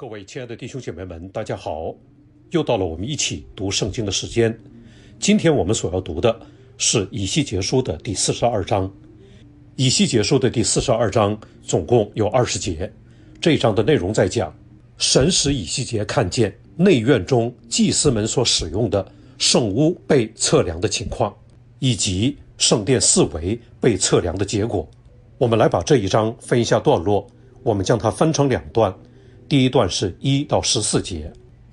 各位亲爱的弟兄姐妹们，大家好！又到了我们一起读圣经的时间。今天我们所要读的是《以西结书》的第四十二章。《以西结书》的第四十二章总共有二十节。这一章的内容在讲神使以西结看见内院中祭司们所使用的圣屋被测量的情况，以及圣殿四围被测量的结果。我们来把这一章分一下段落，我们将它分成两段。第一段是一到十四节，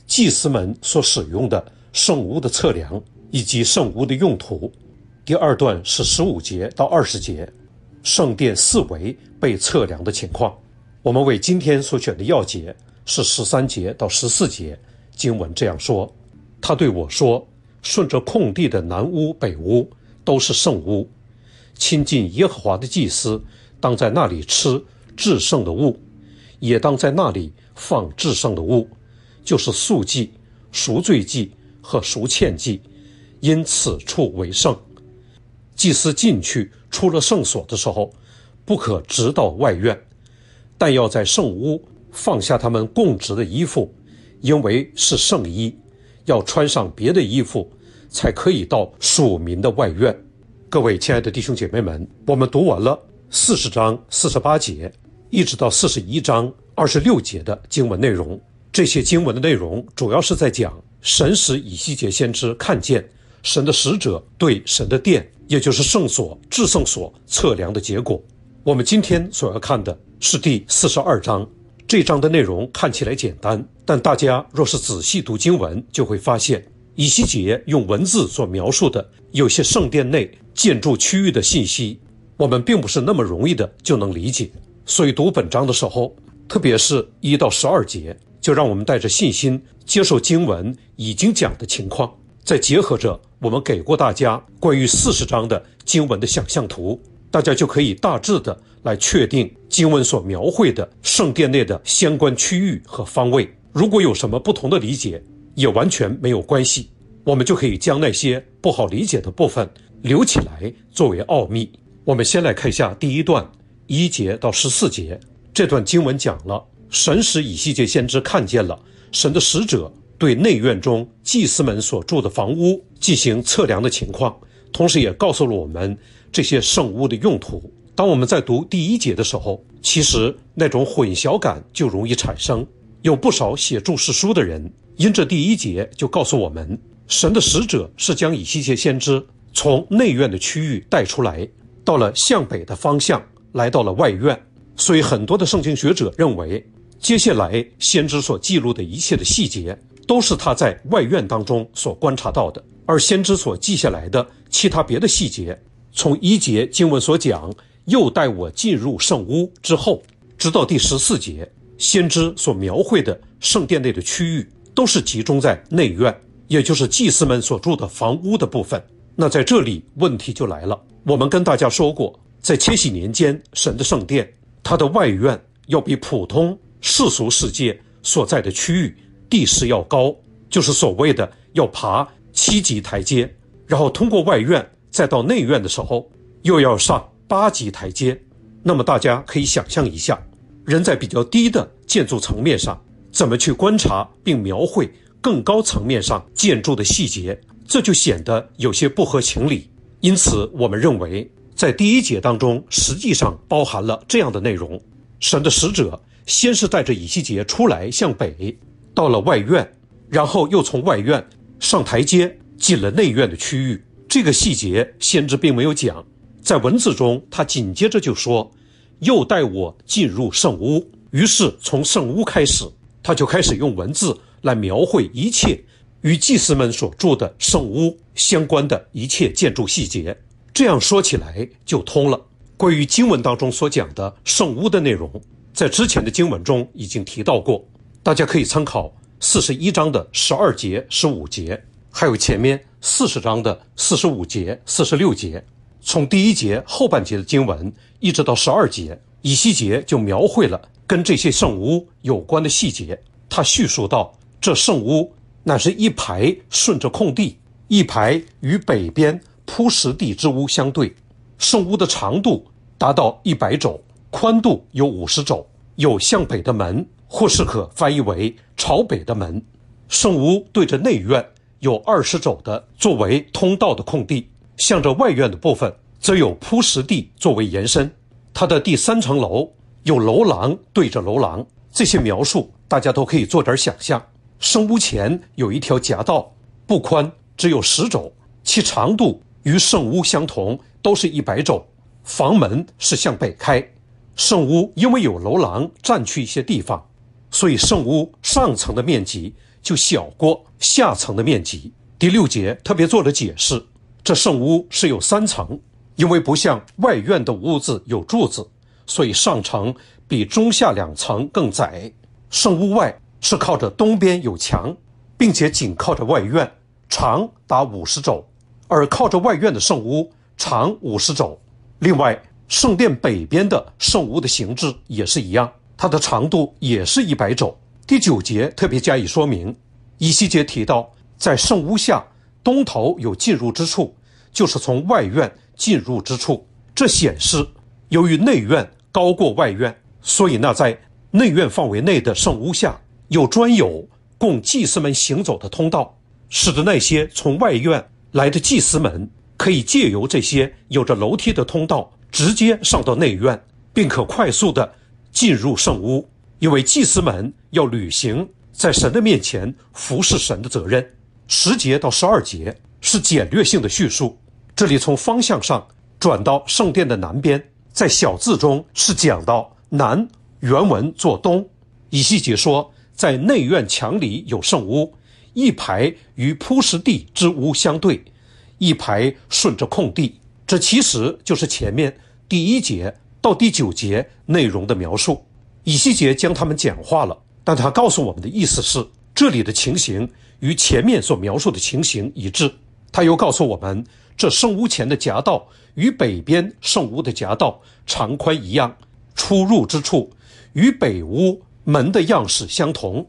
祭司们所使用的圣屋的测量以及圣屋的用途。第二段是十五节到二十节，圣殿四围被测量的情况。我们为今天所选的要节是十三节到十四节，经文这样说：“他对我说，顺着空地的南屋、北屋都是圣屋，亲近耶和华的祭司当在那里吃至圣的物，也当在那里。”放至圣的屋，就是宿祭、赎罪祭和赎欠祭，因此处为圣。祭司进去出了圣所的时候，不可直到外院，但要在圣屋放下他们供职的衣服，因为是圣衣，要穿上别的衣服才可以到属民的外院。各位亲爱的弟兄姐妹们，我们读完了四十章四十八节，一直到四十一章。二十六节的经文内容，这些经文的内容主要是在讲神使以西结先知看见神的使者对神的殿，也就是圣所至圣所测量的结果。我们今天所要看的是第四十二章，这章的内容看起来简单，但大家若是仔细读经文，就会发现以西结用文字所描述的有些圣殿内建筑区域的信息，我们并不是那么容易的就能理解。所以读本章的时候。特别是1到12节，就让我们带着信心接受经文已经讲的情况，再结合着我们给过大家关于40章的经文的想象图，大家就可以大致的来确定经文所描绘的圣殿内的相关区域和方位。如果有什么不同的理解，也完全没有关系。我们就可以将那些不好理解的部分留起来作为奥秘。我们先来看一下第一段一节到14节。这段经文讲了神使以西结先知看见了神的使者对内院中祭司们所住的房屋进行测量的情况，同时也告诉了我们这些圣屋的用途。当我们在读第一节的时候，其实那种混淆感就容易产生。有不少写注释书的人，因这第一节就告诉我们，神的使者是将以西结先知从内院的区域带出来，到了向北的方向，来到了外院。所以，很多的圣经学者认为，接下来先知所记录的一切的细节，都是他在外院当中所观察到的。而先知所记下来的其他别的细节，从一节经文所讲，又带我进入圣屋之后，直到第十四节，先知所描绘的圣殿内的区域，都是集中在内院，也就是祭司们所住的房屋的部分。那在这里，问题就来了。我们跟大家说过，在千禧年间，神的圣殿。它的外院要比普通世俗世界所在的区域地势要高，就是所谓的要爬七级台阶，然后通过外院再到内院的时候，又要上八级台阶。那么大家可以想象一下，人在比较低的建筑层面上，怎么去观察并描绘更高层面上建筑的细节，这就显得有些不合情理。因此，我们认为。在第一节当中，实际上包含了这样的内容：神的使者先是带着乙西结出来向北，到了外院，然后又从外院上台阶进了内院的区域。这个细节先知并没有讲，在文字中他紧接着就说：“又带我进入圣屋。”于是从圣屋开始，他就开始用文字来描绘一切与祭司们所住的圣屋相关的一切建筑细节。这样说起来就通了。关于经文当中所讲的圣屋的内容，在之前的经文中已经提到过，大家可以参考四十一章的十二节、十五节，还有前面四十章的四十五节、四十六节。从第一节后半节的经文一直到十二节，以西结就描绘了跟这些圣屋有关的细节。他叙述到，这圣屋乃是一排顺着空地，一排与北边。铺石地之屋相对，圣屋的长度达到一百肘，宽度有五十肘，有向北的门，或是可翻译为朝北的门。圣屋对着内院有二十肘的作为通道的空地，向着外院的部分则有铺石地作为延伸。它的第三层楼有楼廊对着楼廊，这些描述大家都可以做点想象。圣屋前有一条夹道，不宽，只有十肘，其长度。与圣屋相同，都是一百种。房门是向北开。圣屋因为有楼廊占去一些地方，所以圣屋上层的面积就小过下层的面积。第六节特别做了解释，这圣屋是有三层，因为不像外院的屋子有柱子，所以上层比中下两层更窄。圣屋外是靠着东边有墙，并且紧靠着外院，长达五十肘。而靠着外院的圣屋长五十肘，另外圣殿北边的圣屋的形制也是一样，它的长度也是一百肘。第九节特别加以说明，以希节提到，在圣屋下东头有进入之处，就是从外院进入之处。这显示，由于内院高过外院，所以那在内院范围内的圣屋下有专有供祭司们行走的通道，使得那些从外院。来的祭司们可以借由这些有着楼梯的通道直接上到内院，并可快速的进入圣屋，因为祭司们要履行在神的面前服侍神的责任。十节到十二节是简略性的叙述，这里从方向上转到圣殿的南边，在小字中是讲到南，原文作东。以细解说在内院墙里有圣屋。一排与铺石地之屋相对，一排顺着空地。这其实就是前面第一节到第九节内容的描述。以西结将他们简化了，但他告诉我们的意思是，这里的情形与前面所描述的情形一致。他又告诉我们，这圣屋前的夹道与北边圣屋的夹道长宽一样，出入之处与北屋门的样式相同，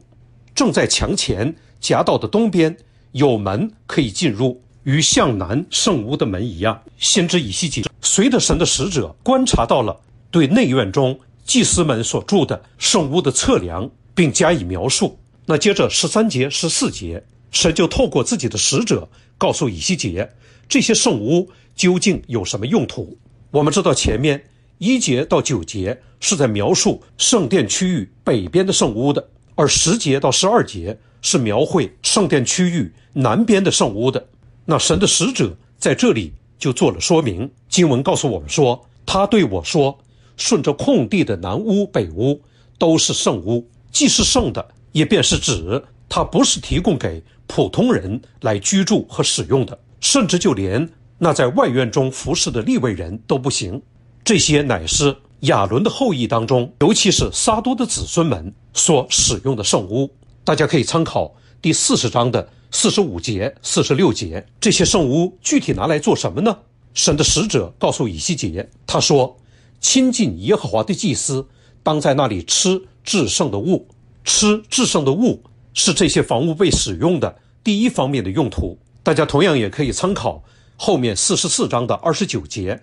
正在墙前。夹道的东边有门可以进入，与向南圣屋的门一样。先知以西结随着神的使者观察到了对内院中祭司们所住的圣屋的测量，并加以描述。那接着十三节、十四节，神就透过自己的使者告诉以西结，这些圣屋究竟有什么用途？我们知道前面一节到九节是在描述圣殿区域北边的圣屋的，而十节到十二节。是描绘圣殿区域南边的圣屋的。那神的使者在这里就做了说明。经文告诉我们说，他对我说：“顺着空地的南屋、北屋都是圣屋，既是圣的，也便是指它不是提供给普通人来居住和使用的，甚至就连那在外院中服侍的立位人都不行。这些乃是亚伦的后裔当中，尤其是撒都的子孙们所使用的圣屋。”大家可以参考第四十章的四十五节、四十六节，这些圣屋具体拿来做什么呢？神的使者告诉以西结，他说：“亲近耶和华的祭司，当在那里吃至圣的物。吃至圣的物是这些房屋被使用的第一方面的用途。”大家同样也可以参考后面四十四章的二十九节，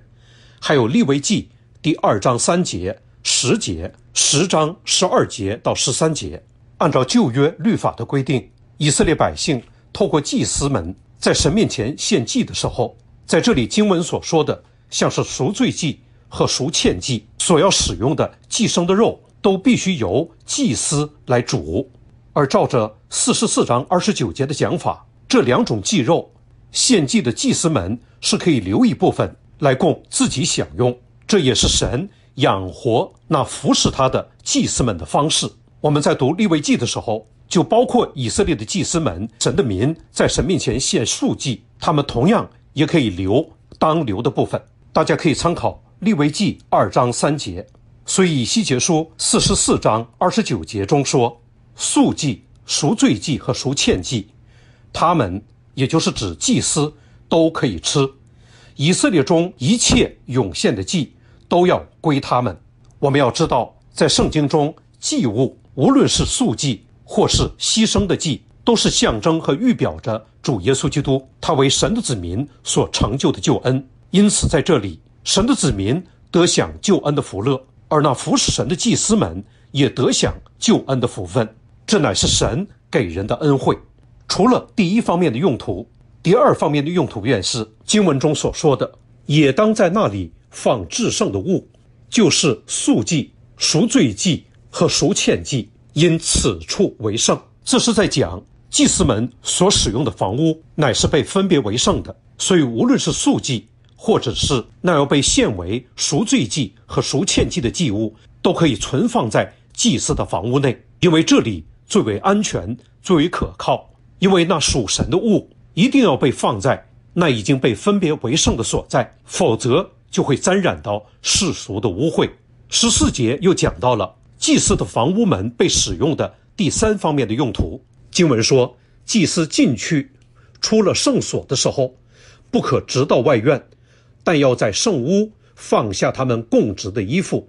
还有利未记第二章三节、十节、十章十二节到十三节。按照旧约律法的规定，以色列百姓透过祭司们在神面前献祭的时候，在这里经文所说的像是赎罪祭和赎欠祭所要使用的寄生的肉，都必须由祭司来煮。而照着四十四章二十九节的讲法，这两种祭肉献祭的祭司们是可以留一部分来供自己享用，这也是神养活那服侍他的祭司们的方式。我们在读立位记的时候，就包括以色列的祭司们、神的民在神面前献束祭，他们同样也可以留当留的部分。大家可以参考立位记二章三节。所以希伯书四十四章二十九节中说，束祭、赎罪祭和赎欠祭，他们也就是指祭司都可以吃。以色列中一切涌现的祭都要归他们。我们要知道，在圣经中祭物。无论是素祭或是牺牲的祭，都是象征和预表着主耶稣基督，他为神的子民所成就的救恩。因此，在这里，神的子民得享救恩的福乐，而那服侍神的祭司们也得享救恩的福分。这乃是神给人的恩惠。除了第一方面的用途，第二方面的用途便是经文中所说的：“也当在那里放至圣的物，就是素祭、赎罪祭。”和赎欠祭，因此处为圣，这是在讲祭祀门所使用的房屋乃是被分别为圣的，所以无论是素祭，或者是那要被献为赎罪祭和赎欠祭的祭物，都可以存放在祭祀的房屋内，因为这里最为安全，最为可靠。因为那属神的物一定要被放在那已经被分别为圣的所在，否则就会沾染到世俗的污秽。十四节又讲到了。祭司的房屋门被使用的第三方面的用途。经文说，祭司进去，出了圣所的时候，不可直到外院，但要在圣屋放下他们供职的衣服，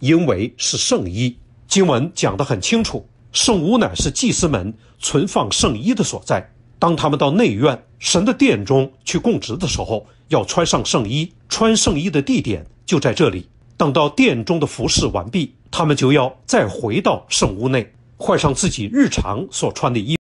因为是圣衣。经文讲得很清楚，圣屋乃是祭司们存放圣衣的所在。当他们到内院神的殿中去供职的时候，要穿上圣衣。穿圣衣的地点就在这里。等到殿中的服饰完毕，他们就要再回到圣屋内，换上自己日常所穿的衣。